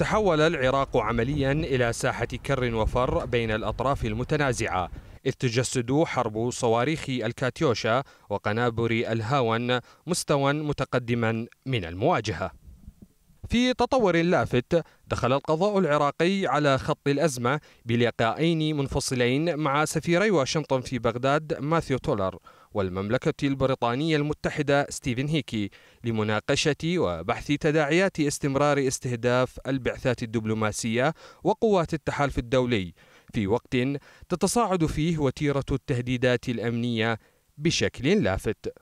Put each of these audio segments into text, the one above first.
تحول العراق عمليا إلى ساحة كر وفر بين الأطراف المتنازعة إذ تجسد حرب صواريخ الكاتيوشا وقنابر الهاون مستوى متقدما من المواجهة في تطور لافت دخل القضاء العراقي على خط الأزمة بلقائين منفصلين مع سفيري واشنطن في بغداد ماثيو تولر والمملكة البريطانية المتحدة ستيفن هيكي لمناقشة وبحث تداعيات استمرار استهداف البعثات الدبلوماسية وقوات التحالف الدولي في وقت تتصاعد فيه وتيرة التهديدات الأمنية بشكل لافت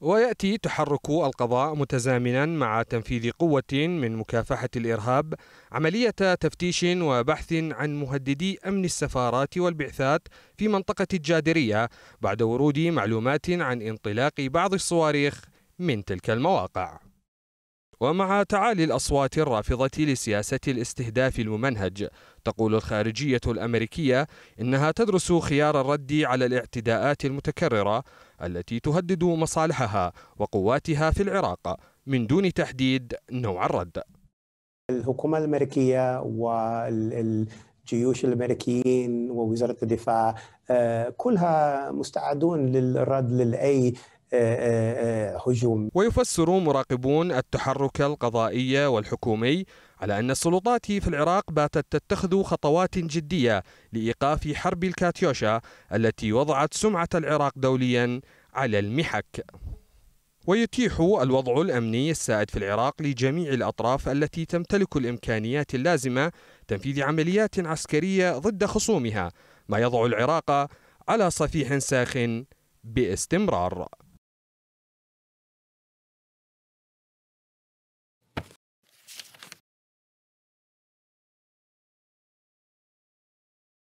ويأتي تحرك القضاء متزامنا مع تنفيذ قوة من مكافحة الإرهاب عملية تفتيش وبحث عن مهددي أمن السفارات والبعثات في منطقة الجادرية بعد ورود معلومات عن انطلاق بعض الصواريخ من تلك المواقع ومع تعالي الأصوات الرافضة لسياسة الاستهداف الممنهج تقول الخارجية الأمريكية إنها تدرس خيار الرد على الاعتداءات المتكررة التي تهدد مصالحها وقواتها في العراق من دون تحديد نوع الرد الحكومة الأمريكية والجيوش الأمريكيين ووزارة الدفاع آه، كلها مستعدون للرد لأي آه، آه، آه، هجوم ويفسر مراقبون التحرك القضائي والحكومي على أن السلطات في العراق باتت تتخذ خطوات جدية لإيقاف حرب الكاتيوشا التي وضعت سمعة العراق دوليا على المحك ويتيح الوضع الامني السائد في العراق لجميع الاطراف التي تمتلك الامكانيات اللازمه تنفيذ عمليات عسكريه ضد خصومها ما يضع العراق على صفيح ساخن باستمرار